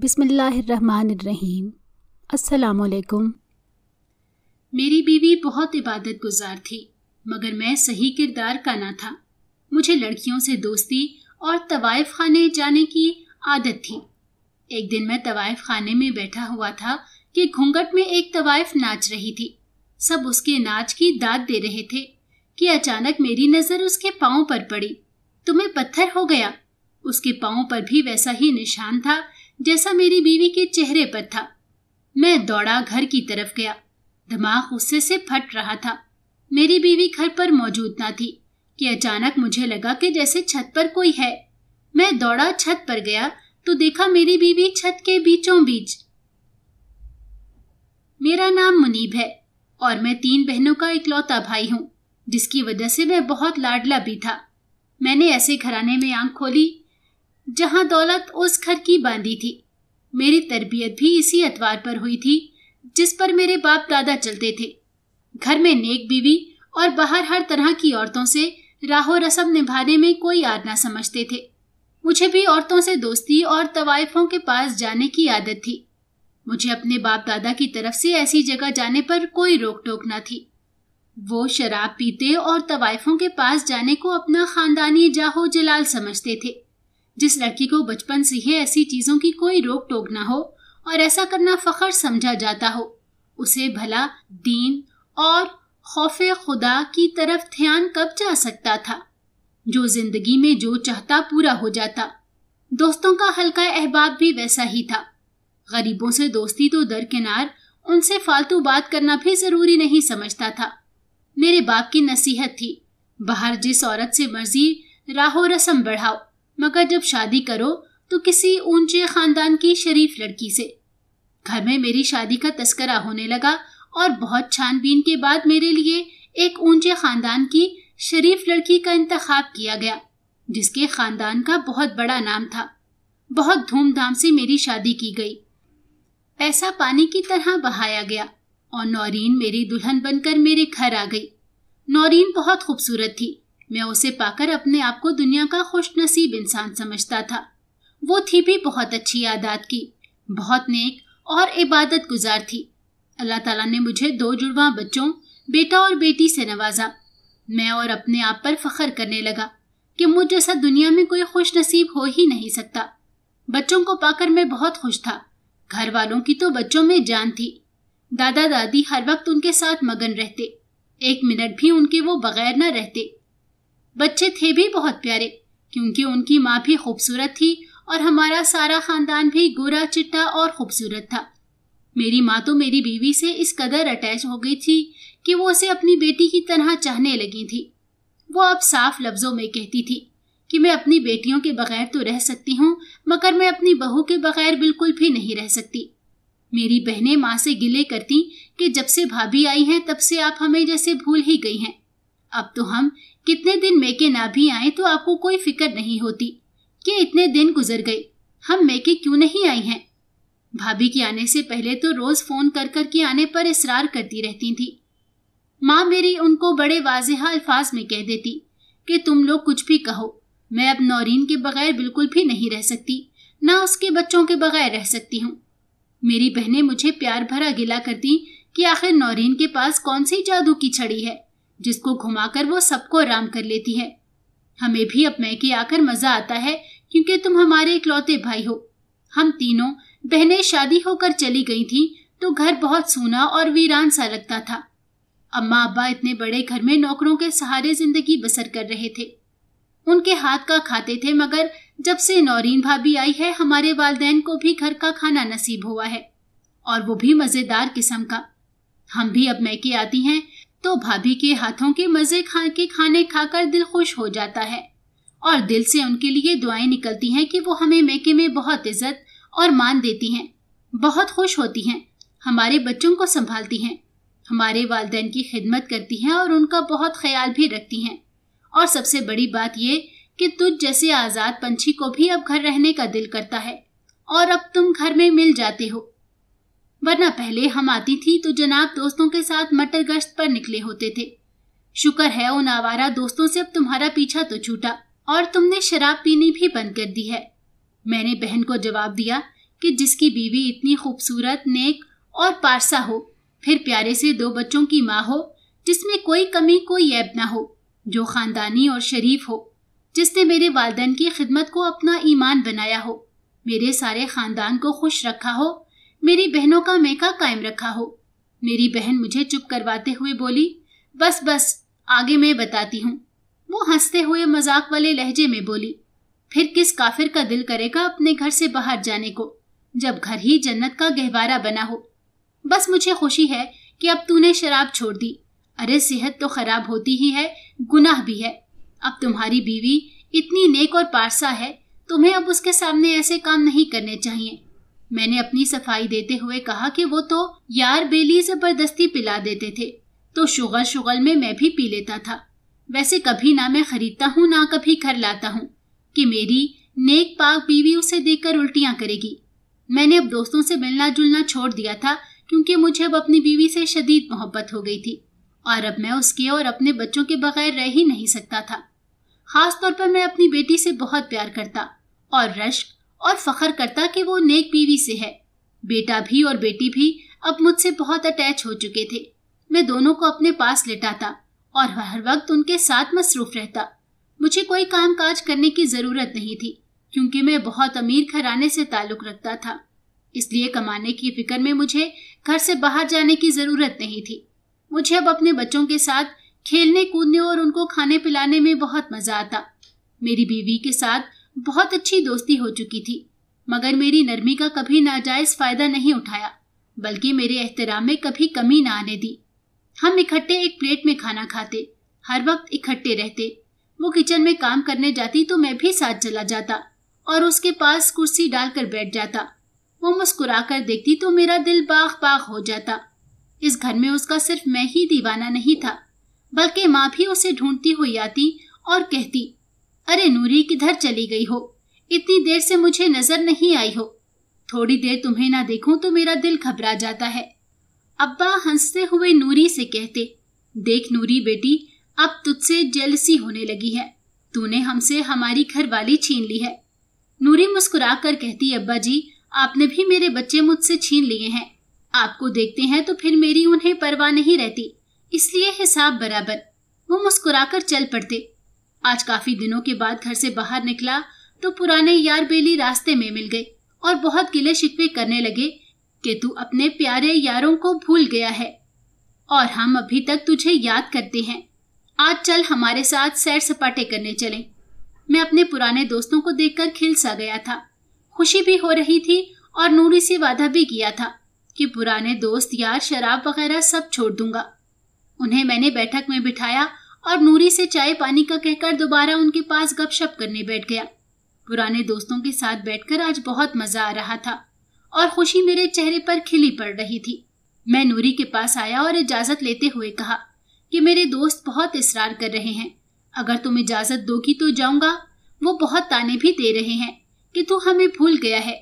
बिसमीम असलकुम मेरी बीवी बहुत इबादत गुजार थी मगर मैं सही किरदार का ना था मुझे लड़कियों से दोस्ती और तवायफ खाने जाने की आदत थी एक दिन मैं तवायफ खाने में बैठा हुआ था कि घूंघट में एक तवायफ नाच रही थी सब उसके नाच की दाद दे रहे थे कि अचानक मेरी नज़र उसके पाँव पर पड़ी तुम्हें पत्थर हो गया उसके पाँव पर भी वैसा ही निशान था जैसा मेरी बीवी के चेहरे पर था मैं दौड़ा घर की तरफ गया दिमाग गुस्से से फट रहा था मेरी बीवी घर पर मौजूद ना थी कि अचानक मुझे लगा कि जैसे छत पर कोई है मैं दौड़ा छत पर गया तो देखा मेरी बीवी छत के बीचों बीच मेरा नाम मुनीब है और मैं तीन बहनों का इकलौता भाई हूँ जिसकी वजह से मैं बहुत लाडला भी था मैंने ऐसे घराने में आंख खोली जहां दौलत उस घर की बांधी थी मेरी तरबियत भी इसी अतवार पर हुई थी जिस पर मेरे बाप दादा चलते थे घर में नेक बीवी और बाहर हर तरह की औरतों से राहो रसम निभाने में कोई आर ना समझते थे मुझे भी औरतों से दोस्ती और तवायफों के पास जाने की आदत थी मुझे अपने बाप दादा की तरफ से ऐसी जगह जाने पर कोई रोक टोक ना थी वो शराब पीते और तवायफों के पास जाने को अपना खानदानी जाहो जलाल समझते थे जिस लड़की को बचपन से ही ऐसी चीजों की कोई रोक टोक ना हो और ऐसा करना फखर समझा जाता हो उसे भला दीन और खौफ खुदा की तरफ ध्यान कब जा सकता था जो जिंदगी में जो चाहता पूरा हो जाता दोस्तों का हल्का अहबाब भी वैसा ही था गरीबों से दोस्ती तो दरकिनार उनसे फालतू बात करना भी जरूरी नहीं समझता था मेरे बाप की नसीहत थी बाहर जिस औरत से मर्जी राहो रसम बढ़ाओ मगर जब शादी करो तो किसी ऊंचे खानदान की शरीफ लड़की से घर में मेरी शादी का तस्करा होने लगा और बहुत छानबीन के बाद मेरे लिए एक ऊंचे खानदान की शरीफ लड़की का इंतखाब किया गया जिसके खानदान का बहुत बड़ा नाम था बहुत धूमधाम से मेरी शादी की गई पैसा पानी की तरह बहाया गया और नौरीन मेरी दुल्हन बनकर मेरे घर आ गई नौरीन बहुत खूबसूरत थी मैं उसे पाकर अपने आप को दुनिया का खुश नसीब इंसान समझता था वो थी भी बहुत अच्छी आदात की बहुत नेक और इबादत गुजार थी अल्लाह ताला ने मुझे दो जुड़वा बच्चों बेटा और बेटी से नवाजा मैं और अपने आप पर फख्र करने लगा कि मुझ जैसा दुनिया में कोई खुश नसीब हो ही नहीं सकता बच्चों को पाकर मैं बहुत खुश था घर वालों की तो बच्चों में जान थी दादा दादी हर वक्त उनके साथ मगन रहते एक मिनट भी उनके वो बगैर न रहते बच्चे थे भी बहुत प्यारे क्योंकि उनकी माँ भी खूबसूरत थी और हमारा सारा खानदान भी गोरा चिट्टा और खूबसूरत था मेरी माँ तो मेरी बीवी से इस कदर अटैच हो गई थी कि वो उसे अपनी बेटी की तरह चाहने लगी थी वो अब साफ लफ्जों में कहती थी कि मैं अपनी बेटियों के बगैर तो रह सकती हूँ मगर मैं अपनी बहू के बगैर बिल्कुल भी नहीं रह सकती मेरी बहनें माँ से गिले करती कि जब से भाभी आई हैं तब से आप हमें जैसे भूल ही गई हैं अब तो हम कितने दिन मेके ना भी आए तो आपको कोई फिक्र नहीं होती कि इतने दिन गुजर गए हम मेके क्यों नहीं आई हैं भाभी के आने से पहले तो रोज फोन कर कर के आने पर इसरार करती रहती थी माँ मेरी उनको बड़े वाजहा अल्फाज में कह देती कि तुम लोग कुछ भी कहो मैं अब नौरीन के बगैर बिल्कुल भी नहीं रह सकती ना उसके बच्चों के बगैर रह सकती हूँ मेरी बहनें मुझे प्यार भरा गिला करती कि आखिर नौरीन के पास कौन सी जादू की छड़ी है जिसको घुमाकर वो सबको आराम कर लेती है हमें भी अब मैके आकर मजा आता है क्योंकि तुम हमारे इकलौते भाई हो हम तीनों बहनें शादी होकर चली गई थी तो घर बहुत सोना और वीरान सा लगता था अम्मा अब्बा इतने बड़े घर में नौकरों के सहारे जिंदगी बसर कर रहे थे उनके हाथ का खाते थे मगर जब से नौरीन भाभी आई है हमारे वालदेन को भी घर का खाना नसीब हुआ है और वो भी मज़ेदार किस्म का हम भी अब मैके आती हैं तो भाभी के हाथों के मज़े खा के खाने खाकर दिल खुश हो जाता है और दिल से उनके लिए दुआएं निकलती हैं कि वो हमें मैके में बहुत इज्जत और मान देती हैं बहुत खुश होती हैं हमारे बच्चों को संभालती हैं हमारे वालदेन की खिदमत करती हैं और उनका बहुत ख्याल भी रखती हैं और सबसे बड़ी बात ये कि तुझ जैसे आज़ाद पंछी को भी अब घर रहने का दिल करता है और अब तुम घर में मिल जाते हो वरना पहले हम आती थी तो जनाब दोस्तों के साथ मटर गश्त पर निकले होते थे शुक्र है उन आवारा दोस्तों से अब तुम्हारा पीछा तो छूटा और तुमने शराब पीनी भी बंद कर दी है मैंने बहन को जवाब दिया कि जिसकी बीवी इतनी खूबसूरत नेक और पारसा हो फिर प्यारे से दो बच्चों की माँ हो जिसमें कोई कमी कोई ऐब ना हो जो खानदानी और शरीफ हो जिसने मेरे वालदेन की खिदमत को अपना ईमान बनाया हो मेरे सारे खानदान को खुश रखा हो मेरी बहनों का मैका कायम रखा हो मेरी बहन मुझे चुप करवाते हुए बोली बस बस आगे मैं बताती हूँ वो हंसते हुए मजाक वाले लहजे में बोली फिर किस काफिर का दिल करेगा अपने घर से बाहर जाने को जब घर ही जन्नत का गहवारा बना हो बस मुझे खुशी है कि अब तूने शराब छोड़ दी अरे सेहत तो खराब होती ही है गुनाह भी है अब तुम्हारी बीवी इतनी नेक और पारसा है तुम्हें अब उसके सामने ऐसे काम नहीं करने चाहिए मैंने अपनी सफाई देते हुए कहा कि वो तो यार बेली जबरदस्ती पिला देते थे तो शुगर शुगल में मैं भी पी लेता था वैसे कभी ना मैं खरीदता हूँ ना कभी घर लाता हूँ कि मेरी नेक पाक बीवी उसे देखकर उल्टियाँ करेगी मैंने अब दोस्तों से मिलना जुलना छोड़ दिया था क्योंकि मुझे अब अपनी बीवी से शदीद मोहब्बत हो गई थी और अब मैं उसके और अपने बच्चों के बगैर रह ही नहीं सकता था खास तौर पर मैं अपनी बेटी से बहुत प्यार करता और रश्क और फखर करता कि वो नेक बीवी से है बेटा भी और बेटी भी अब मुझसे बहुत अटैच हो चुके थे मैं दोनों को अपने पास लेटाता और हर वक्त उनके साथ मसरूफ रहता मुझे कोई काम काज करने की जरूरत नहीं थी क्योंकि मैं बहुत अमीर घराने से ताल्लुक रखता था इसलिए कमाने की फिक्र में मुझे घर से बाहर जाने की जरूरत नहीं थी मुझे अब अपने बच्चों के साथ खेलने कूदने और उनको खाने पिलाने में बहुत मजा आता मेरी बीवी के साथ बहुत अच्छी दोस्ती हो चुकी थी मगर मेरी नरमी का कभी नाजायज फायदा नहीं उठाया बल्कि मेरे एहतराम में कभी कमी ना आने दी हम इकट्ठे एक प्लेट में खाना खाते हर वक्त इकट्ठे रहते वो किचन में काम करने जाती तो मैं भी साथ चला जाता और उसके पास कुर्सी डालकर बैठ जाता वो मुस्कुरा कर देखती तो मेरा दिल बाग बाग हो जाता इस घर में उसका सिर्फ मैं ही दीवाना नहीं था बल्कि माँ भी उसे ढूंढती हुई आती और कहती अरे नूरी किधर चली गई हो इतनी देर से मुझे नजर नहीं आई हो थोड़ी देर तुम्हें ना देखूं तो मेरा दिल घबरा जाता है अब्बा हंसते हुए नूरी से कहते देख नूरी बेटी अब तुझसे जेलसी होने लगी है तूने हमसे हमारी घरवाली छीन ली है नूरी मुस्कुरा कर कहती अब्बा जी आपने भी मेरे बच्चे मुझसे छीन लिए हैं आपको देखते हैं तो फिर मेरी उन्हें परवाह नहीं रहती इसलिए हिसाब बराबर वो मुस्कुराकर चल पड़ते आज काफी दिनों के बाद घर से बाहर निकला तो पुराने यार बेली रास्ते में मिल गए और बहुत गिले शिकवे करने लगे कि तू अपने प्यारे यारों को भूल गया है और हम अभी तक तुझे याद करते हैं आज चल हमारे साथ सैर सपाटे करने चले मैं अपने पुराने दोस्तों को देखकर खिल सा गया था खुशी भी हो रही थी और नूरी से वादा भी किया था कि पुराने दोस्त यार शराब वगैरह सब छोड़ दूंगा उन्हें मैंने बैठक में बिठाया और नूरी से चाय पानी का कहकर दोबारा उनके पास गपशप करने बैठ गया पुराने दोस्तों के साथ बैठकर आज बहुत मजा आ रहा था और खुशी मेरे चेहरे पर खिली पड़ रही थी मैं नूरी के पास आया और इजाजत लेते हुए कहा कि मेरे दोस्त बहुत इसरार कर रहे हैं अगर तुम इजाजत दोगी तो जाऊंगा वो बहुत ताने भी दे रहे हैं कि तू हमें भूल गया है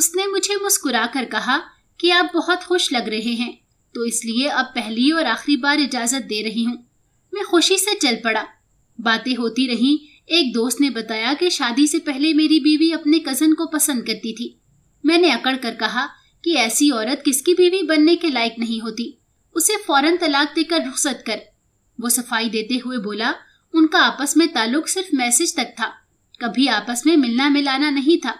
उसने मुझे मुस्कुरा कर कहा कि आप बहुत खुश लग रहे हैं तो इसलिए अब पहली और आखिरी बार इजाजत दे रही हूँ मैं खुशी से चल पड़ा बातें होती रहीं एक दोस्त ने बताया कि शादी से पहले मेरी बीवी अपने कजन को पसंद करती थी मैंने अकड़ कर कहा कि ऐसी औरत किसकी बीवी बनने के लायक नहीं होती उसे फौरन तलाक देकर रुखसत कर वो सफाई देते हुए बोला उनका आपस में ताल्लुक सिर्फ मैसेज तक था कभी आपस में मिलना मिलाना नहीं था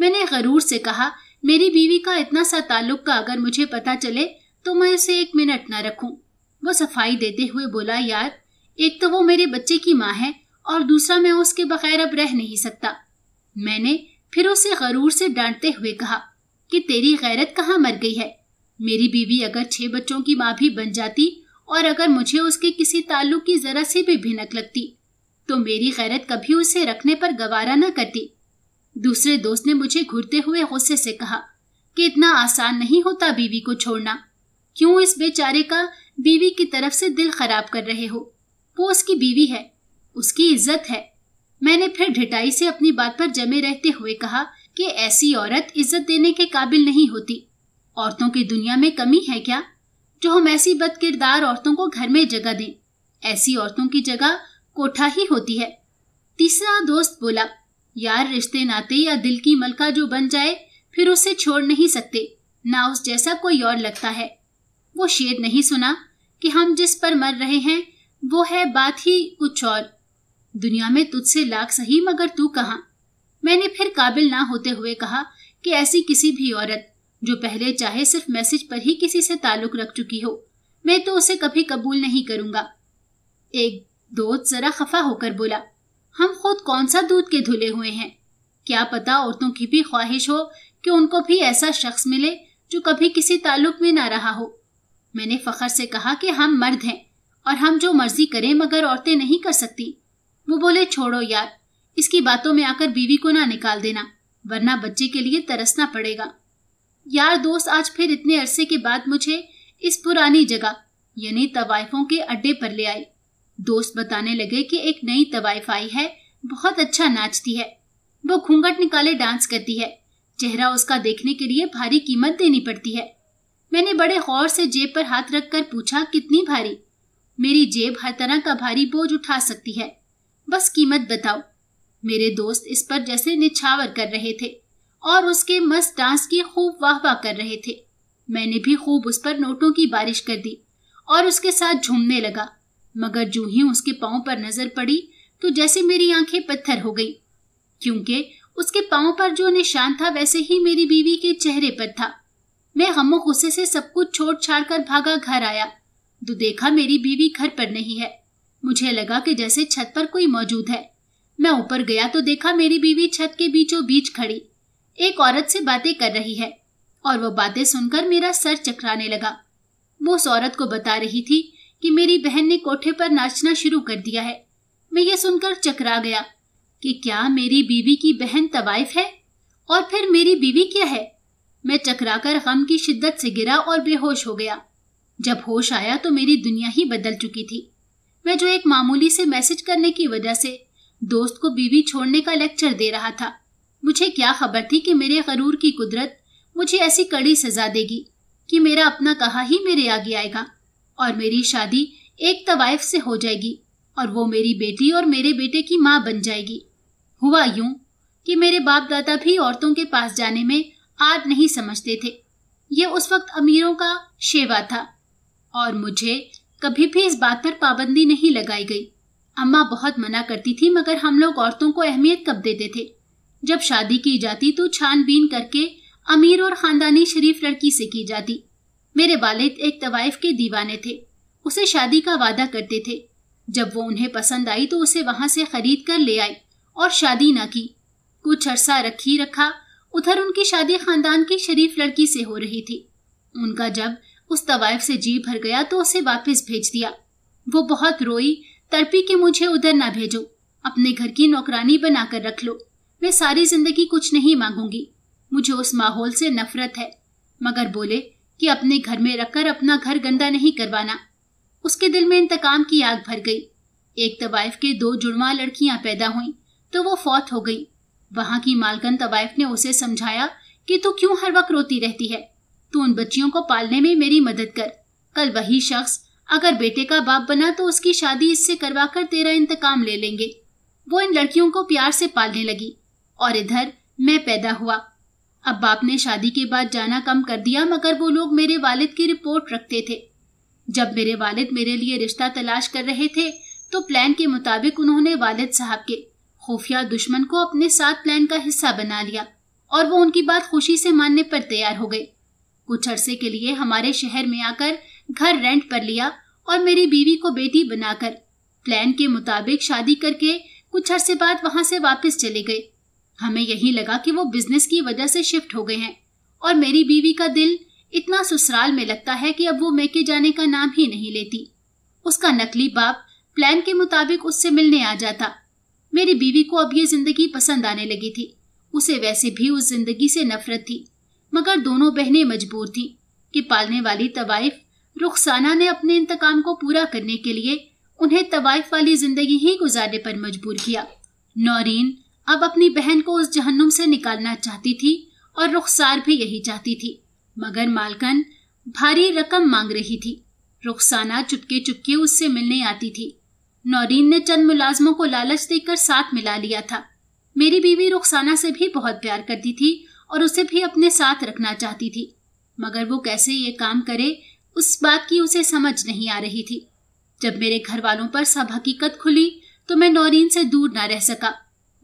मैंने गरूर से कहा मेरी बीवी का इतना सा ताल्लुक का अगर मुझे पता चले तो मैं उसे एक मिनट न रखूं वो सफाई देते हुए बोला यार एक तो वो मेरे बच्चे की माँ है और दूसरा मैं उसके बगैर अब रह नहीं सकता मैंने फिर उसे गरूर से डांटते हुए कहा कि तेरी गैरत कहाँ मर गई है मेरी बीवी अगर छह बच्चों की माँ भी बन जाती और अगर मुझे उसके किसी ताल्लुक की जरा सी भी भिनक लगती तो मेरी गैरत कभी उसे रखने पर गवारा न करती दूसरे दोस्त ने मुझे घूरते हुए गुस्से से कहा कि इतना आसान नहीं होता बीवी को छोड़ना क्यों इस बेचारे का बीवी की तरफ से दिल खराब कर रहे हो वो उसकी बीवी है उसकी इज्जत है मैंने फिर ढिटाई से अपनी बात पर जमे रहते हुए कहा कि ऐसी औरत इज्जत देने के काबिल नहीं होती औरतों की दुनिया में कमी है क्या जो हम ऐसी बद किरदार औरतों को घर में जगह दें ऐसी औरतों की जगह कोठा ही होती है तीसरा दोस्त बोला यार रिश्ते नाते या दिल की मलका जो बन जाए फिर उसे छोड़ नहीं सकते ना उस जैसा कोई और लगता है वो शेर नहीं सुना कि हम जिस पर मर रहे हैं वो है बात ही कुछ और दुनिया में तुझसे लाख सही मगर तू कहा मैंने फिर काबिल ना होते हुए कहा कि ऐसी किसी भी औरत जो पहले चाहे सिर्फ मैसेज पर ही किसी से ताल्लुक रख चुकी हो मैं तो उसे कभी कबूल नहीं करूंगा एक दोस्त जरा खफा होकर बोला हम खुद कौन सा दूध के धुले हुए हैं क्या पता औरतों की भी ख्वाहिश हो कि उनको भी ऐसा शख्स मिले जो कभी किसी ताल्लुक में ना रहा हो मैंने फखर से कहा कि हम मर्द हैं और हम जो मर्जी करें मगर औरतें नहीं कर सकती वो बोले छोड़ो यार इसकी बातों में आकर बीवी को ना निकाल देना वरना बच्चे के लिए तरसना पड़ेगा यार दोस्त आज फिर इतने अरसे के बाद मुझे इस पुरानी जगह यानी तवायफों के अड्डे पर ले आई दोस्त बताने लगे कि एक नई तवायफ आई है बहुत अच्छा नाचती है वो घूंघट निकाले डांस करती है चेहरा उसका देखने के लिए भारी कीमत देनी पड़ती है मैंने बड़े गौर से जेब पर हाथ रखकर पूछा कितनी भारी मेरी जेब हर तरह का भारी बोझ उठा सकती है बस कीमत बताओ मेरे दोस्त इस पर जैसे निछावर कर रहे थे और उसके मस्त डांस की खूब वाह वाह कर रहे थे मैंने भी खूब उस पर नोटों की बारिश कर दी और उसके साथ झूमने लगा मगर जो ही उसके पाँव पर नजर पड़ी तो जैसे मेरी आंखें पत्थर हो गई क्योंकि उसके पाँव पर जो निशान था वैसे ही मेरी बीवी के चेहरे पर था मैं हमो गुस्से से सब कुछ छोड़ छाड़ कर भागा घर आया तो देखा मेरी बीवी घर पर नहीं है मुझे लगा कि जैसे छत पर कोई मौजूद है मैं ऊपर गया तो देखा मेरी बीवी छत के बीचों बीच खड़ी एक औरत से बातें कर रही है और वो बातें सुनकर मेरा सर चकराने लगा वो उस औरत को बता रही थी कि मेरी बहन ने कोठे पर नाचना शुरू कर दिया है मैं ये सुनकर चकरा गया कि क्या मेरी बीवी की बहन तवाइफ है और फिर मेरी बीवी क्या है मैं चकरा कर गम की शिद्दत से गिरा और बेहोश हो गया जब होश आया तो मेरी दुनिया ही बदल चुकी थी मैं जो एक मामूली से मैसेज करने की वजह से दोस्त को बीवी छोड़ने का लेक्चर दे रहा था मुझे क्या खबर थी कि मेरे गरूर की कुदरत मुझे ऐसी कड़ी सजा देगी कि मेरा अपना कहा ही मेरे आगे आएगा और मेरी शादी एक तवायफ से हो जाएगी और वो मेरी बेटी और मेरे बेटे की माँ बन जाएगी हुआ यूं कि मेरे बाप दादा भी औरतों के पास जाने में आज नहीं समझते थे ये उस वक्त अमीरों का शेवा था और मुझे कभी भी इस बात पर पाबंदी नहीं लगाई गई अम्मा बहुत मना करती थी मगर हम लोग औरतों को अहमियत कब देते थे जब शादी की जाती तो छानबीन करके अमीर और खानदानी शरीफ लड़की से की जाती मेरे वालिद एक तवाइफ के दीवाने थे उसे शादी का वादा करते थे जब वो उन्हें पसंद आई तो उसे वहां से खरीद कर ले आई और शादी ना की कुछ अरसा रखी रखा उधर उनकी शादी खानदान की शरीफ लड़की से हो रही थी उनका जब उस तवायफ से जी भर गया तो उसे वापस भेज दिया वो बहुत रोई तड़पी के मुझे उधर ना भेजो अपने घर की नौकरानी बनाकर रख लो मैं सारी जिंदगी कुछ नहीं मांगूंगी मुझे उस माहौल से नफरत है मगर बोले कि अपने घर में रखकर अपना घर गंदा नहीं करवाना उसके दिल में इंतकाम की आग भर गई एक तवाइफ के दो जुड़वा लड़कियां पैदा हुई तो वो फौत हो गई वहां की मालकन तवाइफ ने उसे समझाया कि तू क्यों हर वक्त रोती रहती है तू उन बच्चियों को पालने में मेरी मदद कर कल वही शख्स अगर बेटे का बाप बना तो उसकी शादी इससे करवा कर तेरा इंतकाम ले लेंगे वो इन लड़कियों को प्यार से पालने लगी और इधर मैं पैदा हुआ अब बाप ने शादी के बाद जाना कम कर दिया मगर वो लोग मेरे वालिद की रिपोर्ट रखते थे जब मेरे वालिद मेरे लिए रिश्ता तलाश कर रहे थे तो प्लान के मुताबिक उन्होंने वालिद साहब के खुफिया दुश्मन को अपने साथ प्लान का हिस्सा बना लिया और वो उनकी बात खुशी से मानने पर तैयार हो गए कुछ अरसे के लिए हमारे शहर में आकर घर रेंट पर लिया और मेरी बीवी को बेटी बनाकर प्लान के मुताबिक शादी करके कुछ अरसे बाद वहां से वापस चले गए हमें यही लगा कि वो बिजनेस की वजह से शिफ्ट हो गए हैं और मेरी बीवी का दिल इतना ससुराल में लगता है कि अब वो मैके जाने का नाम ही नहीं लेती उसका नकली बाप प्लान के मुताबिक उससे मिलने आ जाता मेरी बीवी को अब ये जिंदगी पसंद आने लगी थी उसे वैसे भी उस जिंदगी से नफरत थी मगर दोनों बहनें मजबूर थीं कि पालने वाली तवाइफ रुखसाना ने अपने इंतकाम को पूरा करने के लिए उन्हें तवाइफ वाली जिंदगी ही गुजारने पर मजबूर किया नौरीन अब अपनी बहन को उस जहन्नुम से निकालना चाहती थी और रुखसार भी यही चाहती थी मगर मालकन भारी रकम मांग रही थी रुखसाना चुपके चुपके उससे मिलने आती थी नौरीन ने चंद मुलाजमों को लालच देकर साथ मिला लिया था मेरी बीवी रुखसाना से भी बहुत प्यार करती थी और उसे भी अपने साथ रखना चाहती थी मगर वो कैसे ये काम करे उस बात की उसे समझ नहीं आ रही थी जब मेरे घर वालों पर सब हकीकत खुली तो मैं नौरीन से दूर ना रह सका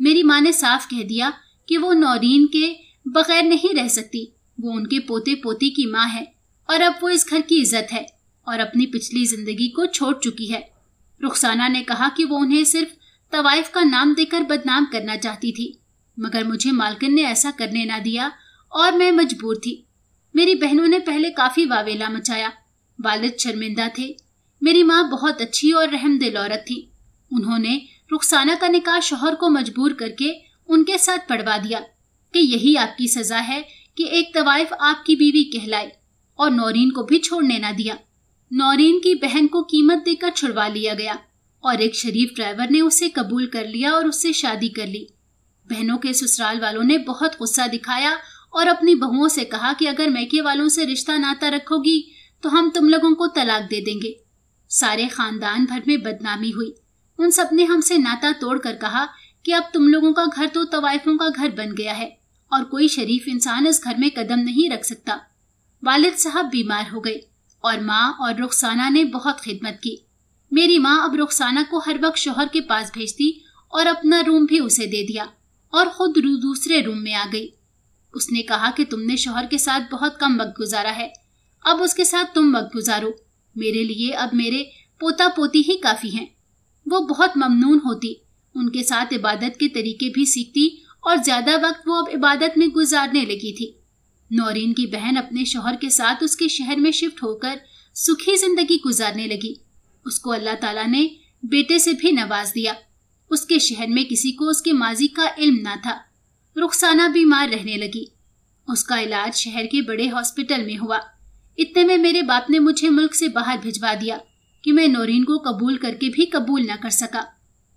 मेरी माँ ने साफ कह दिया कि वो नौरीन के बगैर नहीं रह सकती वो उनके पोते पोती की माँ है और अब वो इस घर की इज्जत है और अपनी पिछली जिंदगी को छोड़ चुकी है रुखसाना ने कहा कि वो उन्हें सिर्फ तवाइफ का नाम देकर बदनाम करना चाहती थी मगर मुझे मालकिन ने ऐसा करने ना दिया और मैं मजबूर थी मेरी बहनों ने पहले काफी वावेला मचाया वालिद शर्मिंदा थे मेरी माँ बहुत अच्छी और रहम दिल औरत थी उन्होंने रुखसाना का निकाह शोहर को मजबूर करके उनके साथ पढ़वा दिया कि यही आपकी सजा है कि एक तवाइफ आपकी बीवी कहलाए और नौरीन को भी छोड़ने ना दिया नौरीन की बहन को कीमत देकर छुड़वा लिया गया और एक शरीफ ड्राइवर ने उसे कबूल कर लिया और उससे शादी कर ली बहनों के ससुराल वालों ने बहुत गुस्सा दिखाया और अपनी बहुओं से कहा कि अगर मैके वालों से रिश्ता नाता रखोगी तो हम तुम लोगों को तलाक दे देंगे सारे खानदान भर में बदनामी हुई उन सब ने हमसे नाता तोड़ कर कहा कि अब तुम लोगों का घर तो तवायफों का घर बन गया है और कोई शरीफ इंसान इस घर में कदम नहीं रख सकता वालिद साहब बीमार हो गए और माँ और रुखसाना ने बहुत खिदमत की मेरी माँ अब रुखसाना को हर वक्त शोहर के पास भेजती और अपना रूम भी उसे दे दिया और खुद दूसरे रूम में आ गई उसने कहा कि तुमने शोहर के साथ बहुत कम वक्त गुजारा है अब उसके साथ तुम वक्त गुजारो मेरे लिए अब मेरे पोता पोती ही काफ़ी हैं वो बहुत ममनून होती उनके साथ इबादत के तरीके भी सीखती और ज़्यादा वक्त वो अब इबादत में गुजारने लगी थी नौरीन की बहन अपने शोहर के साथ उसके शहर में शिफ्ट होकर सुखी जिंदगी गुजारने लगी उसको अल्लाह ताला ने बेटे से भी नवाज दिया उसके शहर में किसी को उसके माजी का इल्म ना था रुखसाना बीमार रहने लगी उसका इलाज शहर के बड़े हॉस्पिटल में हुआ इतने में मेरे बाप ने मुझे मुल्क से बाहर भिजवा दिया कि मैं नौरीन को कबूल करके भी कबूल ना कर सका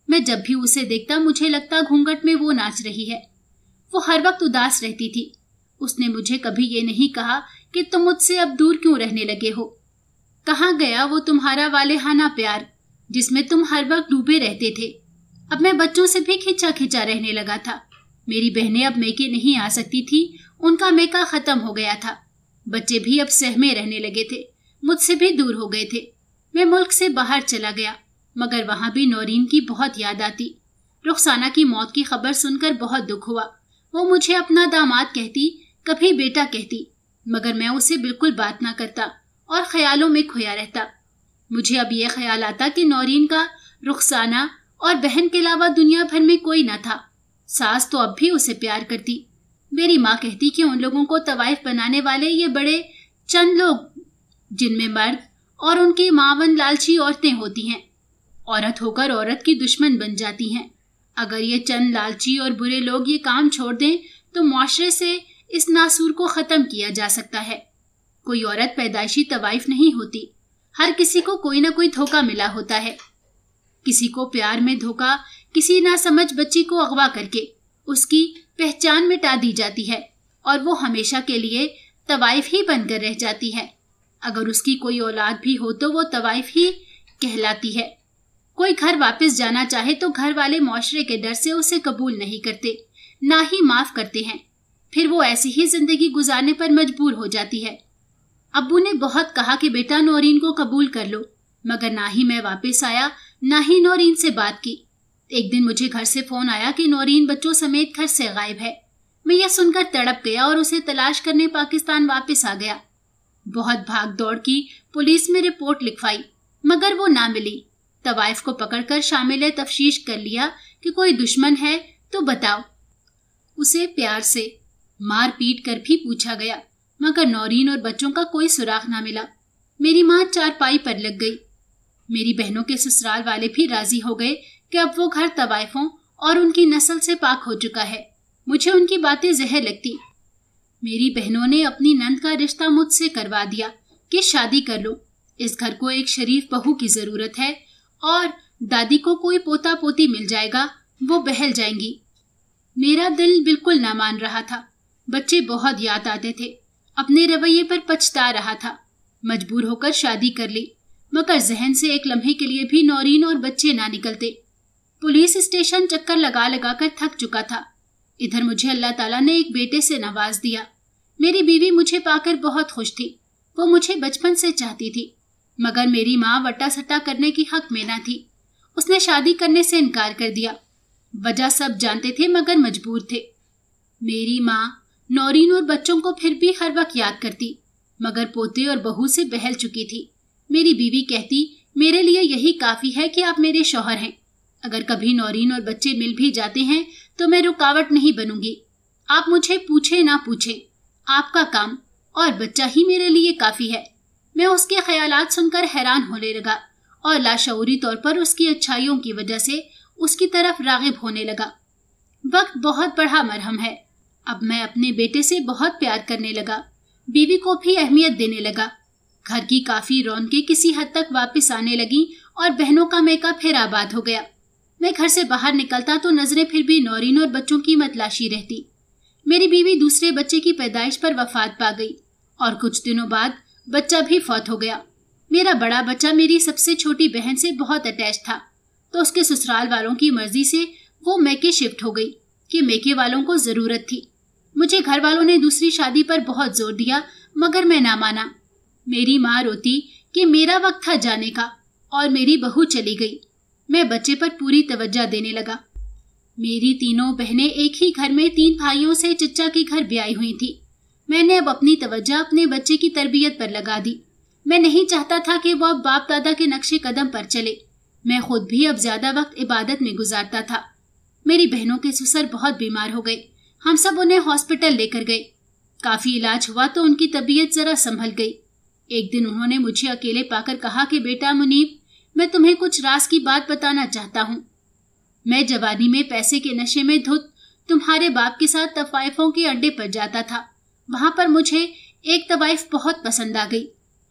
मैं जब भी उसे देखता मुझे लगता घूंघट में वो नाच रही है वो हर वक्त उदास रहती थी उसने मुझे कभी ये नहीं कहा कि तुम मुझसे अब दूर क्यों रहने लगे हो कहा गया वो तुम्हारा वालेहाना प्यार जिसमें तुम हर वक्त डूबे रहते थे अब मैं बच्चों से भी खिंचा खिंचा रहने लगा था मेरी बहनें अब मेके नहीं आ सकती थी उनका मेका खत्म हो गया था बच्चे भी अब सहमे रहने लगे थे मुझसे भी दूर हो गए थे मैं मुल्क से बाहर चला गया मगर वहाँ भी नौरीन की बहुत याद आती रुखसाना की मौत की खबर सुनकर बहुत दुख हुआ वो मुझे अपना दामाद कहती कभी बेटा कहती मगर मैं उसे बिल्कुल बात ना करता और ख्यालों में खोया रहता मुझे अब यह ख्याल आता कि नौरीन का रुखसाना और बहन के अलावा दुनिया भर में कोई ना था सास तो अब भी उसे प्यार करती मेरी माँ कहती कि उन लोगों को तवाइफ बनाने वाले ये बड़े चंद लोग जिनमें मर्द और उनकी मावन लालची औरतें होती हैं औरत होकर औरत की दुश्मन बन जाती हैं अगर ये चंद लालची और बुरे लोग ये काम छोड़ दें तो माशरे से इस नासूर को ख़त्म किया जा सकता है कोई औरत पैदाइशी तवाइफ नहीं होती हर किसी को कोई ना कोई धोखा मिला होता है किसी को प्यार में धोखा किसी समझ बच्ची को अगवा करके उसकी पहचान मिटा दी जाती है और वो हमेशा के लिए तवाइफ ही बनकर रह जाती है अगर उसकी कोई औलाद भी हो तो वो तवाइफ ही कहलाती है कोई घर वापस जाना चाहे तो घर वाले माशरे के डर से उसे कबूल नहीं करते ना ही माफ करते हैं फिर वो ऐसी ही जिंदगी गुजारने पर मजबूर हो जाती है अबू ने बहुत कहा कि बेटा नौरीन को कबूल कर लो मगर ना ही मैं वापस आया ना ही नौरीन से बात की एक दिन मुझे घर से फोन आया कि नौरीन बच्चों समेत घर से गायब है मैं यह सुनकर तड़प गया और उसे तलाश करने पाकिस्तान वापस आ गया बहुत भाग दौड़ की पुलिस में रिपोर्ट लिखवाई मगर वो ना मिली तवाइफ को पकड़कर शामिल तफ्शीश कर लिया कि कोई दुश्मन है तो बताओ उसे प्यार से मार पीट कर भी पूछा गया मगर नौरीन और बच्चों का कोई सुराख ना मिला मेरी माँ चार पाई पर लग गई मेरी बहनों के ससुराल वाले भी राजी हो गए कि अब वो घर तवायफों और उनकी नस्ल से पाक हो चुका है मुझे उनकी बातें जहर लगती मेरी बहनों ने अपनी नंद का रिश्ता मुझसे करवा दिया कि शादी कर लो इस घर को एक शरीफ बहू की जरूरत है और दादी को कोई पोता पोती मिल जाएगा वो बहल जाएंगी मेरा दिल बिल्कुल ना मान रहा था बच्चे बहुत याद आते थे अपने रवैये पर पछता रहा था मजबूर होकर शादी कर ली मगर जहन से एक लम्हे के लिए भी नौरीन और बच्चे ना निकलते पुलिस स्टेशन चक्कर लगा लगा कर थक चुका था इधर मुझे अल्लाह ताला ने एक बेटे से नवाज दिया मेरी बीवी मुझे पाकर बहुत खुश थी वो मुझे बचपन से चाहती थी मगर मेरी माँ वटा सट्टा करने की हक में ना थी उसने शादी करने से इनकार कर दिया वजह सब जानते थे मगर मजबूर थे मेरी माँ नौरीन और बच्चों को फिर भी हर वक्त याद करती मगर पोते और बहू से बहल चुकी थी मेरी बीवी कहती मेरे लिए यही काफी है कि आप मेरे शोहर हैं अगर कभी नौरीन और बच्चे मिल भी जाते हैं तो मैं रुकावट नहीं बनूंगी आप मुझे पूछे ना पूछे आपका काम और बच्चा ही मेरे लिए काफी है मैं उसके ख्याल सुनकर हैरान होने लगा और लाशौरी तौर पर उसकी अच्छाइयों की वजह से उसकी तरफ रागिब होने लगा वक्त बहुत बड़ा मरहम है अब मैं अपने बेटे से बहुत प्यार करने लगा बीवी को भी अहमियत देने लगा घर की काफी रौनके किसी हद तक वापस आने लगी और बहनों का मेकअप फिर आबाद हो गया मैं घर से बाहर निकलता तो नजरें फिर भी नौरीन और बच्चों की मतलाशी रहती मेरी बीवी दूसरे बच्चे की पैदाइश पर वफात पा गई और कुछ दिनों बाद बच्चा भी फौत हो गया मेरा बड़ा बच्चा मेरी सबसे छोटी बहन से बहुत अटैच था तो उसके ससुराल वालों की मर्जी से वो मैके शिफ्ट हो गई कि मैके वालों को जरूरत थी मुझे घर वालों ने दूसरी शादी पर बहुत जोर दिया मगर मैं ना माना मेरी माँ रोती कि मेरा वक्त था जाने का और मेरी बहू चली गई मैं बच्चे पर पूरी तवज्जा देने लगा मेरी तीनों बहनें एक ही घर में तीन भाइयों से चचा के घर ब्याई हुई थी मैंने अब अपनी तवज्जा अपने बच्चे की तरबियत पर लगा दी मैं नहीं चाहता था कि वो अब बाप दादा के नक्शे कदम पर चले मैं खुद भी अब ज्यादा वक्त इबादत में गुजारता था मेरी बहनों के ससुर बहुत बीमार हो गए हम सब उन्हें हॉस्पिटल लेकर गए काफी इलाज हुआ तो उनकी तबीयत जरा संभल गई एक दिन उन्होंने मुझे अकेले पाकर कहा कि बेटा मुनीब मैं तुम्हें कुछ रास की बात बताना चाहता हूँ मैं जवानी में पैसे के नशे में धुत तुम्हारे बाप के साथ तफाइफों के अड्डे पर जाता था वहां पर मुझे एक तवाइफ बहुत पसंद आ गई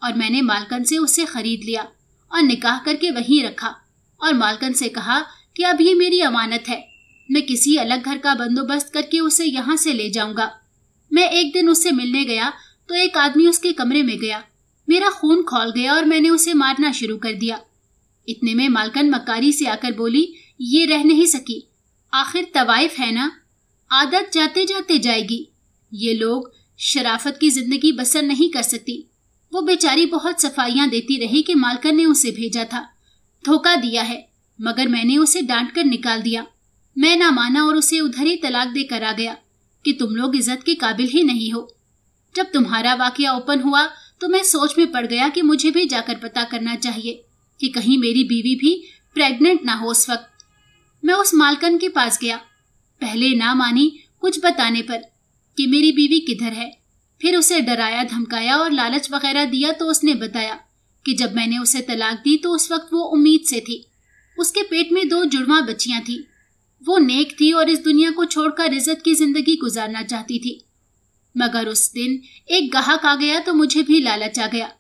और मैंने मालकन से उसे खरीद लिया और निकाह करके वहीं रखा और मालकन से कहा कि अब ये मेरी अमानत है मैं किसी अलग घर का बंदोबस्त करके उसे यहाँ से ले जाऊंगा मैं एक दिन उससे मिलने गया तो एक आदमी उसके कमरे में गया मेरा खून खोल गया और मैंने उसे मारना शुरू कर दिया इतने में मालकन मकारी से आकर बोली ये रह नहीं सकी आखिर तवाइफ है ना आदत जाते जाते जाएगी ये लोग शराफत की जिंदगी बसर नहीं कर सकती वो बेचारी बहुत सफाइयां देती रही कि मालकन ने उसे भेजा था धोखा दिया है मगर मैंने उसे डांट कर निकाल दिया मैं ना माना और उसे उधर ही तलाक देकर आ गया कि तुम लोग इज्जत के काबिल ही नहीं हो जब तुम्हारा वाकया ओपन हुआ तो मैं सोच में पड़ गया कि मुझे भी जाकर पता करना चाहिए कि कहीं मेरी बीवी भी प्रेग्नेंट ना हो उस वक्त मैं उस मालकन के पास गया पहले ना मानी कुछ बताने पर कि मेरी बीवी किधर है फिर उसे डराया धमकाया और लालच वगैरह दिया तो उसने बताया कि जब मैंने उसे तलाक दी तो उस वक्त वो उम्मीद से थी उसके पेट में दो जुड़वा बच्चियां थी वो नेक थी और इस दुनिया को छोड़कर इज्जत की जिंदगी गुजारना चाहती थी मगर उस दिन एक गाहक आ गया तो मुझे भी लालच आ गया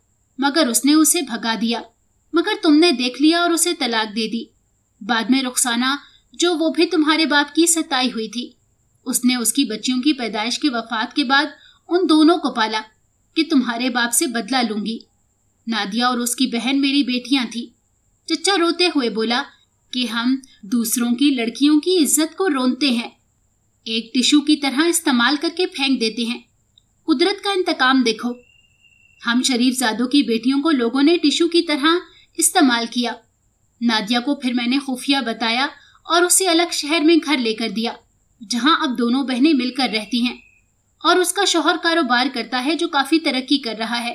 मगर उसने उसे भगा दिया मगर तुमने देख लिया और उसे तलाक दे दी बाद में रुखसाना जो वो भी तुम्हारे बाप की सताई हुई थी उसने उसकी बच्चियों की पैदाइश की वफात के बाद उन दोनों को पाला कि तुम्हारे बाप से बदला लूंगी नादिया और उसकी बहन मेरी बेटियां थी चच्चा रोते हुए बोला कि हम दूसरों की लड़कियों की इज्जत को रोनते हैं एक टिश्यू की तरह इस्तेमाल करके फेंक देते हैं कुदरत का इंतकाम देखो हम शरीफ जादो की बेटियों को लोगों ने टिश्यू की तरह इस्तेमाल किया नादिया को फिर मैंने खुफिया बताया और उसे अलग शहर में घर लेकर दिया जहां अब दोनों बहनें मिलकर रहती हैं और उसका शोहर कारोबार करता है जो काफी तरक्की कर रहा है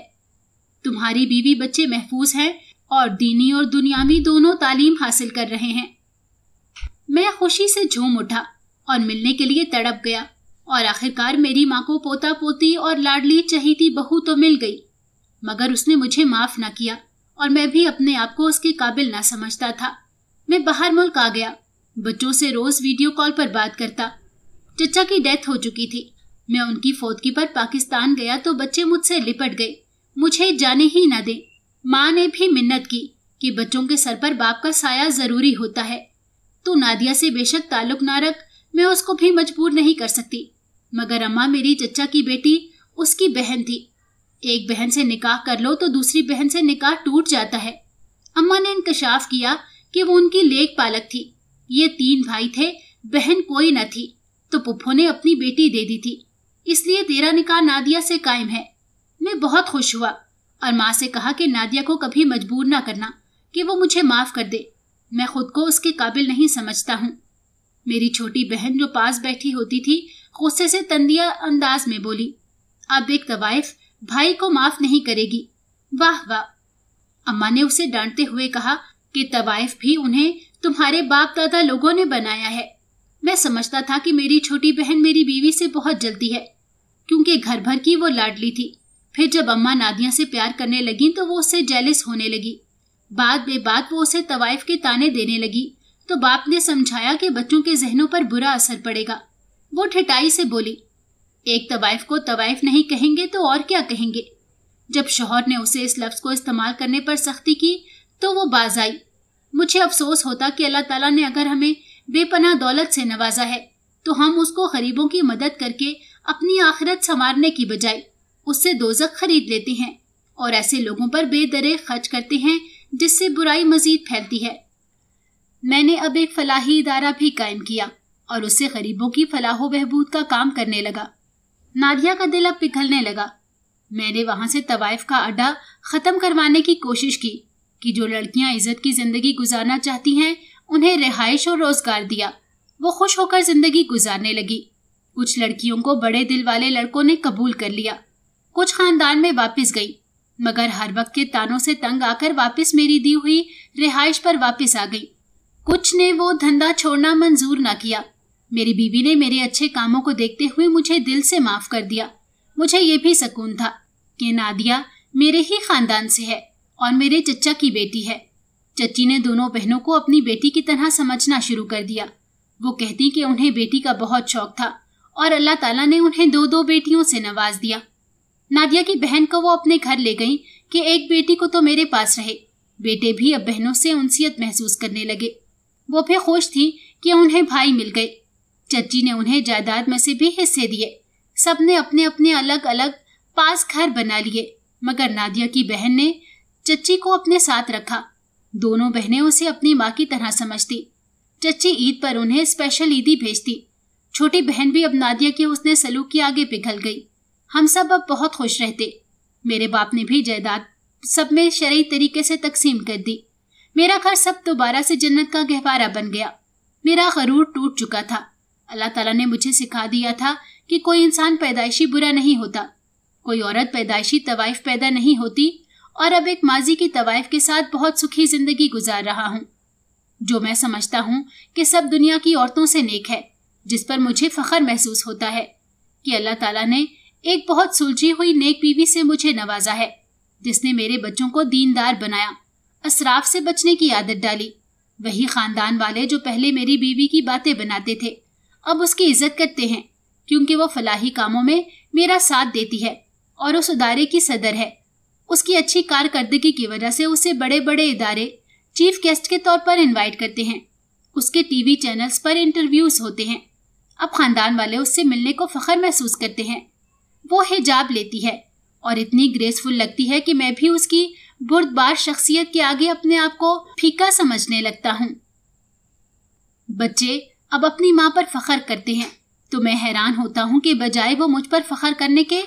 तुम्हारी बीवी बच्चे महफूज हैं और दीनी और दुनियावी दोनों तालीम हासिल कर रहे हैं मैं खुशी से झूम उठा और मिलने के लिए तड़प गया और आखिरकार मेरी माँ को पोता पोती और लाडली चहेती बहू तो मिल गई मगर उसने मुझे माफ न किया और मैं भी अपने आप को उसके काबिल ना समझता था मैं बाहर मुल्क आ गया बच्चों से रोज वीडियो कॉल पर बात करता चचा की डेथ हो चुकी थी मैं उनकी फोतकी पर पाकिस्तान गया तो बच्चे मुझसे लिपट गए मुझे जाने ही न दें माँ ने भी मिन्नत की कि बच्चों के सर पर बाप का साया जरूरी होता है तू तो नादिया से बेशक ताल्लुक ना रख मैं उसको भी मजबूर नहीं कर सकती मगर अम्मा मेरी चचा की बेटी उसकी बहन थी एक बहन से निकाह कर लो तो दूसरी बहन से निकाह टूट जाता है अम्मा ने इंकशाफ किया कि वो उनकी लेख पालक थी ये तीन भाई थे बहन कोई न थी तो पुप्पो ने अपनी बेटी दे दी थी इसलिए तेरा निकाह नादिया से कायम है मैं बहुत खुश हुआ और माँ से कहा कि नादिया को कभी मजबूर ना करना कि वो मुझे माफ़ कर दे मैं खुद को उसके काबिल नहीं समझता हूँ मेरी छोटी बहन जो पास बैठी होती थी गुस्से से तंदिया अंदाज में बोली अब एक तवाइफ भाई को माफ नहीं करेगी वाह वाह अम्मा ने उसे डांटते हुए कहा कि तवाइफ भी उन्हें तुम्हारे बाप दादा लोगों ने बनाया है मैं समझता था कि मेरी छोटी बहन मेरी बीवी से बहुत जलती है क्योंकि घर भर की वो लाडली थी फिर जब अम्मा नादिया से प्यार करने लगी तो वो उससे जेलिस होने लगी बाद में बाद वो उसे तवाइफ के ताने देने लगी तो बाप ने समझाया कि बच्चों के जहनों पर बुरा असर पड़ेगा वो ठिटाई से बोली एक तवाइफ को तवाइफ नहीं कहेंगे तो और क्या कहेंगे जब शोहर ने उसे इस लफ्ज़ को इस्तेमाल करने पर सख्ती की तो वो बाज आई मुझे अफसोस होता कि अल्लाह ताला ने अगर हमें बेपनाह दौलत से नवाजा है तो हम उसको गरीबों की मदद करके अपनी आखिरत संवारने की बजाय उससे दोजक खरीद लेते हैं और ऐसे लोगों पर बेदरे खर्च करते हैं जिससे बुराई मजीद फैलती है मैंने अब एक फलाही इदारा भी कायम किया और उससे गरीबों की फलाह बहबूद का काम करने लगा नादिया का दिल अब पिघलने लगा मैंने वहां से तवायफ का अड्डा ख़त्म करवाने की कोशिश की कि जो लड़कियां इज्जत की ज़िंदगी गुजारना चाहती हैं उन्हें रिहाइश और रोज़गार दिया वो खुश होकर ज़िंदगी गुजारने लगी कुछ लड़कियों को बड़े दिल वाले लड़कों ने कबूल कर लिया कुछ खानदान में वापस गई मगर हर वक्त के तानों से तंग आकर वापस मेरी दी हुई रिहाइश पर वापस आ गई कुछ ने वो धंधा छोड़ना मंजूर ना किया मेरी बीवी ने मेरे अच्छे कामों को देखते हुए मुझे दिल से माफ कर दिया मुझे ये भी सुकून था कि नादिया मेरे ही खानदान से है और मेरे चचा की बेटी है चची ने दोनों बहनों को अपनी बेटी की तरह समझना शुरू कर दिया वो कहती कि उन्हें बेटी का बहुत शौक था और अल्लाह ताला ने उन्हें दो दो बेटियों से नवाज दिया नादिया की बहन को वो अपने घर ले गई कि एक बेटी को तो मेरे पास रहे बेटे भी अब बहनों से उनसियत महसूस करने लगे वो फिर खुश थी कि उन्हें भाई मिल गए चच्ची ने उन्हें जायदाद में से भी हिस्से दिए सबने अपने अपने अलग अलग पास घर बना लिए मगर नादिया की बहन ने चच्ची को अपने साथ रखा दोनों बहनें उसे अपनी माँ की तरह समझती चच्ची ईद पर उन्हें स्पेशल ईदी भेजती छोटी बहन भी अब नादिया के उसने सलूक के आगे पिघल गई हम सब अब बहुत खुश रहते मेरे बाप ने भी जायदाद सब में शरय तरीके से तकसीम कर दी मेरा घर सब दोबारा से जन्नत का गहवारा बन गया मेरा गरूर टूट चुका था अल्लाह ताला ने मुझे सिखा दिया था कि कोई इंसान पैदाइशी बुरा नहीं होता कोई औरत पैदाइशी तवाइफ पैदा नहीं होती और अब एक माजी की तवाइफ के साथ बहुत सुखी जिंदगी गुजार रहा हूँ जो मैं समझता हूँ कि सब दुनिया की औरतों से नेक है जिस पर मुझे फखर महसूस होता है कि अल्लाह ताला ने एक बहुत सुलझी हुई नेक बीवी से मुझे नवाजा है जिसने मेरे बच्चों को दीनदार बनाया असराफ से बचने की आदत डाली वही खानदान वाले जो पहले मेरी बीवी की बातें बनाते थे अब उसकी इज्जत करते हैं क्योंकि वो फलाही कामों में मेरा साथ देती है और उस इदारे की सदर है उसकी अच्छी कारकर्दगी की वजह से उसे बड़े बड़े इदारे चीफ गेस्ट के तौर पर इनवाइट करते हैं उसके टीवी चैनल्स पर इंटरव्यूज होते हैं अब खानदान वाले उससे मिलने को फख्र महसूस करते हैं वो हिजाब लेती है और इतनी ग्रेसफुल लगती है कि मैं भी उसकी बुर्दबार शख्सियत के आगे अपने आप को फीका समझने लगता हूँ बच्चे अब अपनी माँ पर फख्र करते हैं तो मैं हैरान होता हूँ कि बजाय वो मुझ पर फख्र करने के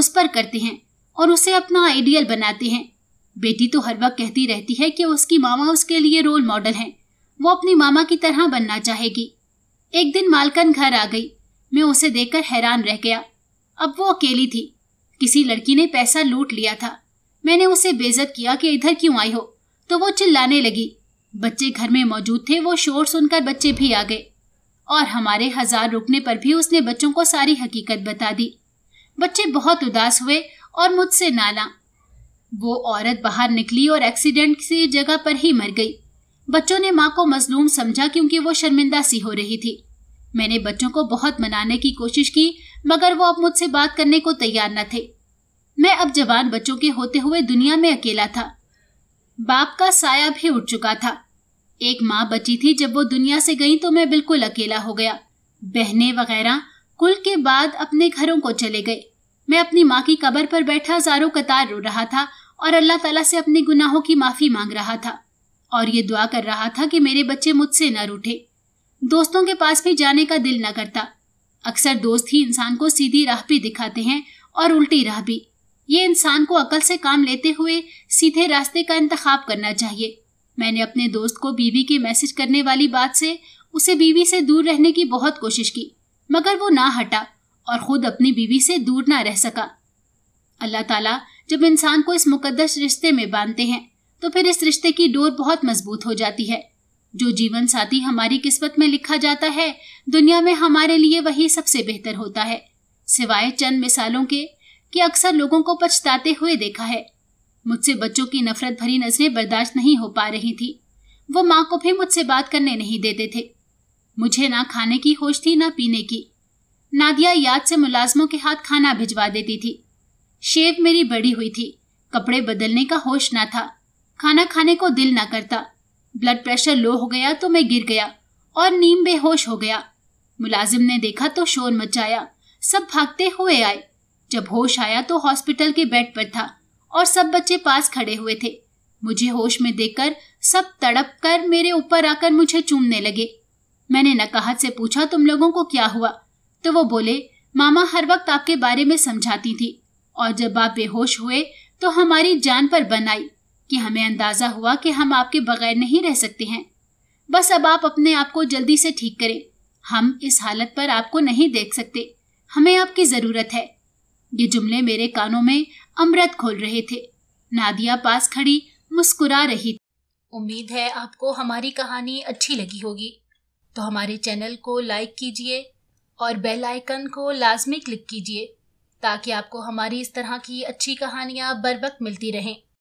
उस पर करते हैं और उसे अपना आइडियल बनाते हैं बेटी तो हर वक्त कहती रहती है कि उसकी मामा उसके लिए रोल मॉडल हैं वो अपनी मामा की तरह बनना चाहेगी एक दिन मालकन घर आ गई मैं उसे देखकर हैरान रह गया अब वो अकेली थी किसी लड़की ने पैसा लूट लिया था मैंने उसे बेजत किया कि इधर क्यों आई हो तो वो चिल्लाने लगी बच्चे घर में मौजूद थे वो शोर सुनकर बच्चे भी आ गए और हमारे हजार रुकने पर भी उसने बच्चों को सारी हकीकत बता दी बच्चे बहुत उदास हुए और मुझसे नाला वो औरत बाहर निकली और एक्सीडेंट से जगह पर ही मर गई बच्चों ने माँ को मजलूम समझा क्योंकि वो शर्मिंदा सी हो रही थी मैंने बच्चों को बहुत मनाने की कोशिश की मगर वो अब मुझसे बात करने को तैयार न थे मैं अब जवान बच्चों के होते हुए दुनिया में अकेला था बाप का साया भी उठ चुका था एक माँ बची थी जब वो दुनिया से गई तो मैं बिल्कुल अकेला हो गया बहने वगैरह कुल के बाद अपने घरों को चले गए मैं अपनी माँ की कबर पर बैठा हजारों कतार रो रहा था और अल्लाह ताला से अपने गुनाहों की माफी मांग रहा था और ये दुआ कर रहा था कि मेरे बच्चे मुझसे न रूठे दोस्तों के पास भी जाने का दिल न करता अक्सर दोस्त ही इंसान को सीधी राह भी दिखाते हैं और उल्टी राह भी ये इंसान को अकल से काम लेते हुए सीधे रास्ते का इंतखाब करना चाहिए मैंने अपने दोस्त को बीवी के मैसेज करने वाली बात से उसे बीवी से दूर रहने की बहुत कोशिश की मगर वो ना हटा और खुद अपनी बीवी से दूर ना रह सका अल्लाह ताला जब इंसान को इस मुकद्दस रिश्ते में बांधते हैं तो फिर इस रिश्ते की डोर बहुत मजबूत हो जाती है जो जीवन साथी हमारी किस्मत में लिखा जाता है दुनिया में हमारे लिए वही सबसे बेहतर होता है सिवाय चंद मिसालों के कि अक्सर लोगों को पछताते हुए देखा है मुझसे बच्चों की नफरत भरी नजरें बर्दाश्त नहीं हो पा रही थी वो माँ को भी मुझसे बात करने नहीं देते थे मुझे ना खाने की होश थी ना पीने की नादिया याद से मुलाजमों के हाथ खाना भिजवा देती थी शेव मेरी बड़ी हुई थी कपड़े बदलने का होश ना था खाना खाने को दिल ना करता ब्लड प्रेशर लो हो गया तो मैं गिर गया और नीम बेहोश हो गया मुलाजिम ने देखा तो शोर मचाया सब भागते हुए आए जब होश आया तो हॉस्पिटल के बेड पर था और सब बच्चे पास खड़े हुए थे मुझे होश में देखकर सब तड़प कर मेरे ऊपर आकर मुझे चूमने लगे मैंने नकाहत से पूछा तुम लोगों को क्या हुआ तो वो बोले मामा हर वक्त आपके बारे में समझाती थी और जब आप बेहोश हुए तो हमारी जान पर बन आई कि हमें अंदाजा हुआ कि हम आपके बगैर नहीं रह सकते हैं बस अब आप अपने आप को जल्दी से ठीक करें हम इस हालत पर आपको नहीं देख सकते हमें आपकी जरूरत है ये जुमले मेरे कानों में अमृत खोल रहे थे नादिया पास खड़ी मुस्कुरा रही थी उम्मीद है आपको हमारी कहानी अच्छी लगी होगी तो हमारे चैनल को लाइक कीजिए और बेल आइकन को लाजमी क्लिक कीजिए ताकि आपको हमारी इस तरह की अच्छी कहानियाँ बर वक्त मिलती रहें